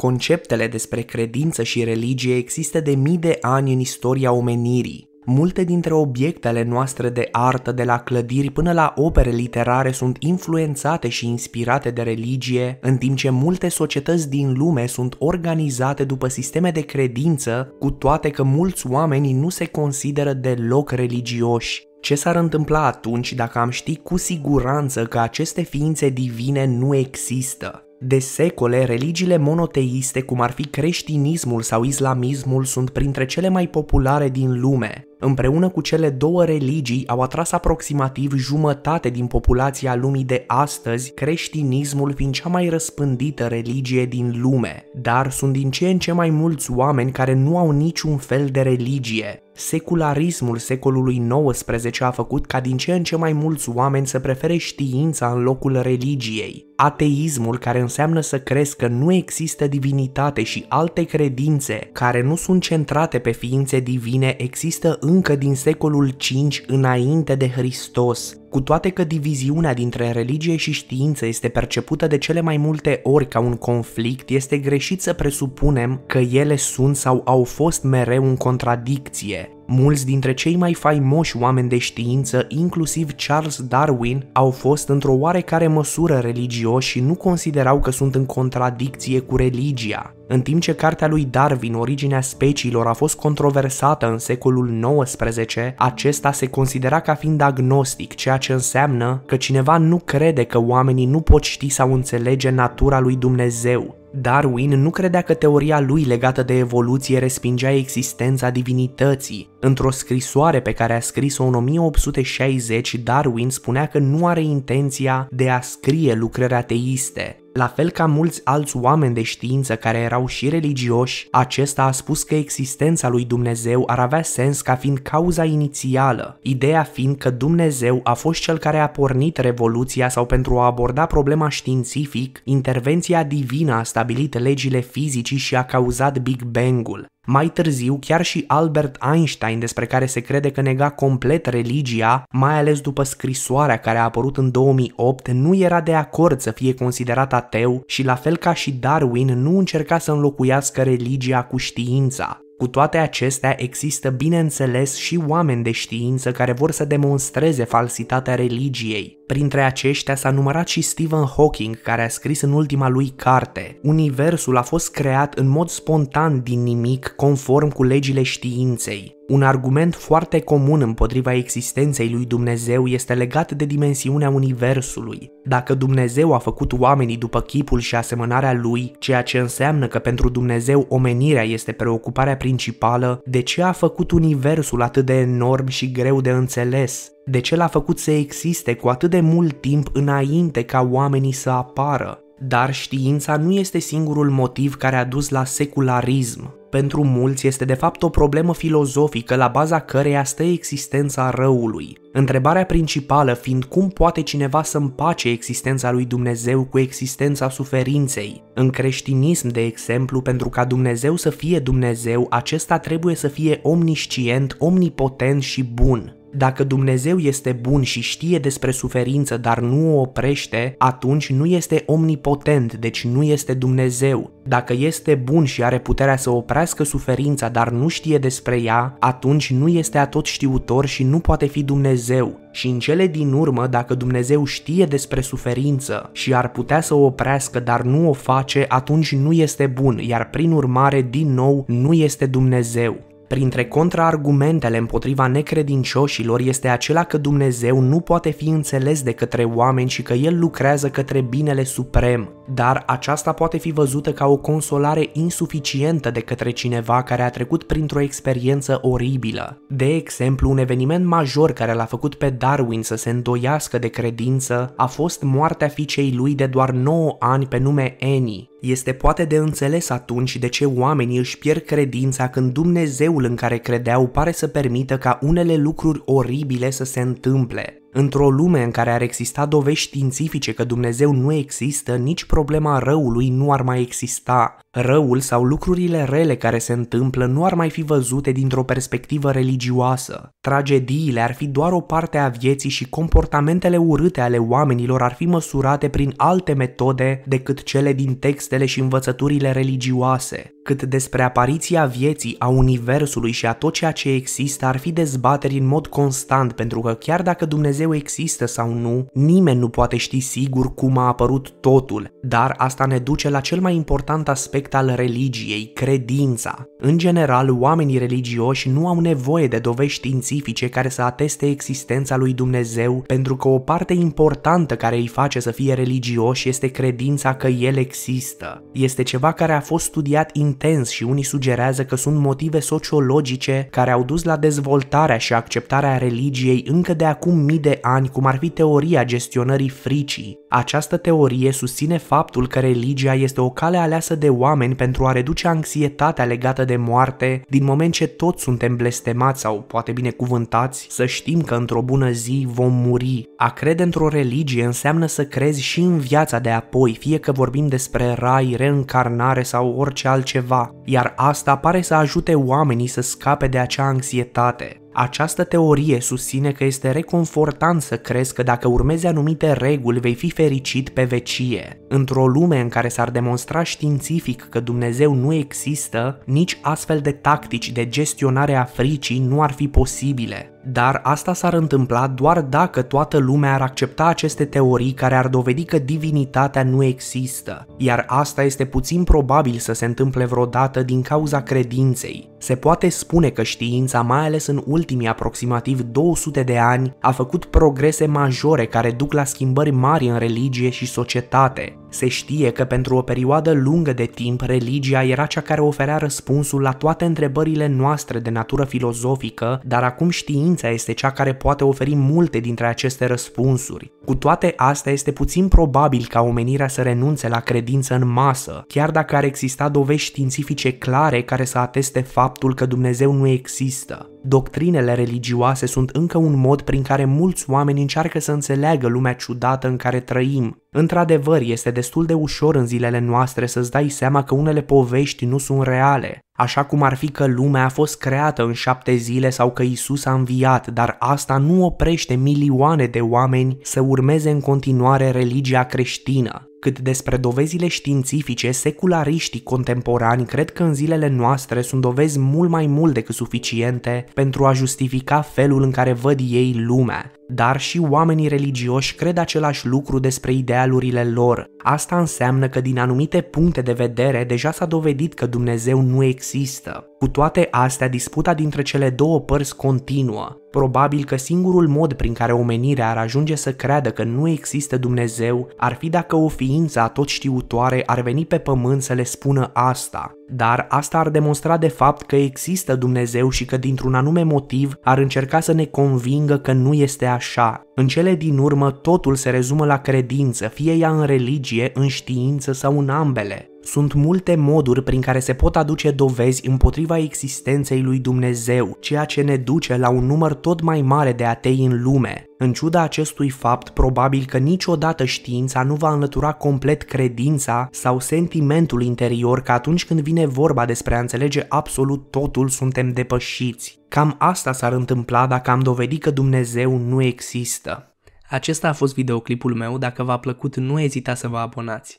Conceptele despre credință și religie există de mii de ani în istoria omenirii. Multe dintre obiectele noastre de artă, de la clădiri până la opere literare, sunt influențate și inspirate de religie, în timp ce multe societăți din lume sunt organizate după sisteme de credință, cu toate că mulți oameni nu se consideră deloc religioși. Ce s-ar întâmpla atunci dacă am ști cu siguranță că aceste ființe divine nu există? De secole, religiile monoteiste, cum ar fi creștinismul sau islamismul, sunt printre cele mai populare din lume. Împreună cu cele două religii au atras aproximativ jumătate din populația lumii de astăzi, creștinismul fiind cea mai răspândită religie din lume. Dar sunt din ce în ce mai mulți oameni care nu au niciun fel de religie, Secularismul secolului XIX a făcut ca din ce în ce mai mulți oameni să prefere știința în locul religiei. Ateismul, care înseamnă să crezi că nu există divinitate și alte credințe care nu sunt centrate pe ființe divine, există încă din secolul V înainte de Hristos. Cu toate că diviziunea dintre religie și știință este percepută de cele mai multe ori ca un conflict, este greșit să presupunem că ele sunt sau au fost mereu în contradicție. Mulți dintre cei mai faimoși oameni de știință, inclusiv Charles Darwin, au fost într-o oarecare măsură religioși și nu considerau că sunt în contradicție cu religia. În timp ce cartea lui Darwin, Originea speciilor, a fost controversată în secolul XIX, acesta se considera ca fiind agnostic, ceea ce înseamnă că cineva nu crede că oamenii nu pot ști sau înțelege natura lui Dumnezeu, Darwin nu credea că teoria lui legată de evoluție respingea existența divinității. Într-o scrisoare pe care a scris-o în 1860, Darwin spunea că nu are intenția de a scrie lucrări ateiste. La fel ca mulți alți oameni de știință care erau și religioși, acesta a spus că existența lui Dumnezeu ar avea sens ca fiind cauza inițială, ideea fiind că Dumnezeu a fost cel care a pornit revoluția sau pentru a aborda problema științific, intervenția divină a stabilit legile fizicii și a cauzat Big Bang-ul. Mai târziu, chiar și Albert Einstein, despre care se crede că nega complet religia, mai ales după scrisoarea care a apărut în 2008, nu era de acord să fie considerat ateu și la fel ca și Darwin nu încerca să înlocuiască religia cu știința. Cu toate acestea, există bineînțeles și oameni de știință care vor să demonstreze falsitatea religiei. Printre aceștia s-a numărat și Stephen Hawking, care a scris în ultima lui carte. Universul a fost creat în mod spontan din nimic, conform cu legile științei. Un argument foarte comun împotriva existenței lui Dumnezeu este legat de dimensiunea Universului. Dacă Dumnezeu a făcut oamenii după chipul și asemănarea lui, ceea ce înseamnă că pentru Dumnezeu omenirea este preocuparea principală, de ce a făcut Universul atât de enorm și greu de înțeles? De ce l-a făcut să existe cu atât de mult timp înainte ca oamenii să apară? Dar știința nu este singurul motiv care a dus la secularism. Pentru mulți este de fapt o problemă filozofică la baza căreia stă existența răului. Întrebarea principală fiind cum poate cineva să împace existența lui Dumnezeu cu existența suferinței. În creștinism, de exemplu, pentru ca Dumnezeu să fie Dumnezeu, acesta trebuie să fie omniscient, omnipotent și bun. Dacă Dumnezeu este bun și știe despre suferință, dar nu o oprește, atunci nu este omnipotent, deci nu este Dumnezeu. Dacă este bun și are puterea să oprească suferința, dar nu știe despre ea, atunci nu este atot știutor și nu poate fi Dumnezeu. Și în cele din urmă, dacă Dumnezeu știe despre suferință și ar putea să o oprească, dar nu o face, atunci nu este bun, iar prin urmare, din nou, nu este Dumnezeu. Printre contraargumentele împotriva necredincioșilor este acela că Dumnezeu nu poate fi înțeles de către oameni și că El lucrează către binele suprem, dar aceasta poate fi văzută ca o consolare insuficientă de către cineva care a trecut printr-o experiență oribilă. De exemplu, un eveniment major care l-a făcut pe Darwin să se îndoiască de credință a fost moartea fiicei lui de doar 9 ani pe nume Annie. Este poate de înțeles atunci de ce oamenii își pierd credința când Dumnezeul în care credeau pare să permită ca unele lucruri oribile să se întâmple. Într-o lume în care ar exista dovești științifice că Dumnezeu nu există, nici problema răului nu ar mai exista. Răul sau lucrurile rele care se întâmplă nu ar mai fi văzute dintr-o perspectivă religioasă. Tragediile ar fi doar o parte a vieții și comportamentele urâte ale oamenilor ar fi măsurate prin alte metode decât cele din textele și învățăturile religioase. Cât despre apariția vieții, a universului și a tot ceea ce există ar fi dezbateri în mod constant pentru că chiar dacă Dumnezeu există sau nu, nimeni nu poate ști sigur cum a apărut totul, dar asta ne duce la cel mai important aspect aspect al religiei, credința. În general, oamenii religioși nu au nevoie de dovești științifice care să ateste existența lui Dumnezeu, pentru că o parte importantă care îi face să fie religioși este credința că El există. Este ceva care a fost studiat intens și unii sugerează că sunt motive sociologice care au dus la dezvoltarea și acceptarea religiei încă de acum mii de ani, cum ar fi teoria gestionării fricii. Această teorie susține faptul că religia este o cale aleasă de oameni oameni pentru a reduce anxietatea legată de moarte, din moment ce toți suntem blestemați sau poate bine cuvântați, să știm că într-o bună zi vom muri. A crede într-o religie înseamnă să crezi și în viața de apoi, fie că vorbim despre rai, reîncarnare sau orice altceva, iar asta pare să ajute oamenii să scape de acea anxietate. Această teorie susține că este reconfortant să crezi că dacă urmezi anumite reguli vei fi fericit pe vecie. Într-o lume în care s-ar demonstra științific că Dumnezeu nu există, nici astfel de tactici de gestionare a fricii nu ar fi posibile. Dar asta s-ar întâmpla doar dacă toată lumea ar accepta aceste teorii care ar dovedi că divinitatea nu există, iar asta este puțin probabil să se întâmple vreodată din cauza credinței. Se poate spune că știința, mai ales în ultimii aproximativ 200 de ani, a făcut progrese majore care duc la schimbări mari în religie și societate, se știe că pentru o perioadă lungă de timp religia era cea care oferea răspunsul la toate întrebările noastre de natură filozofică, dar acum știința este cea care poate oferi multe dintre aceste răspunsuri. Cu toate astea este puțin probabil ca omenirea să renunțe la credință în masă, chiar dacă ar exista dovești științifice clare care să ateste faptul că Dumnezeu nu există. Doctrinele religioase sunt încă un mod prin care mulți oameni încearcă să înțeleagă lumea ciudată în care trăim. Într-adevăr, este destul de ușor în zilele noastre să-ți dai seama că unele povești nu sunt reale, așa cum ar fi că lumea a fost creată în șapte zile sau că Isus a înviat, dar asta nu oprește milioane de oameni să urmeze în continuare religia creștină. Cât despre dovezile științifice, seculariștii contemporani cred că în zilele noastre sunt dovezi mult mai mult decât suficiente pentru a justifica felul în care văd ei lumea. Dar și oamenii religioși cred același lucru despre idealurile lor. Asta înseamnă că din anumite puncte de vedere deja s-a dovedit că Dumnezeu nu există. Cu toate astea, disputa dintre cele două părți continuă. Probabil că singurul mod prin care omenirea ar ajunge să creadă că nu există Dumnezeu ar fi dacă o ființă a tot știutoare ar veni pe pământ să le spună asta. Dar asta ar demonstra de fapt că există Dumnezeu și că dintr-un anume motiv ar încerca să ne convingă că nu este așa. În cele din urmă totul se rezumă la credință, fie ea în religie, în știință sau în ambele. Sunt multe moduri prin care se pot aduce dovezi împotriva existenței lui Dumnezeu, ceea ce ne duce la un număr tot mai mare de atei în lume. În ciuda acestui fapt, probabil că niciodată știința nu va înlătura complet credința sau sentimentul interior că atunci când vine vorba despre a înțelege absolut totul, suntem depășiți. Cam asta s-ar întâmpla dacă am dovedit că Dumnezeu nu există. Acesta a fost videoclipul meu, dacă v-a plăcut nu ezita să vă abonați.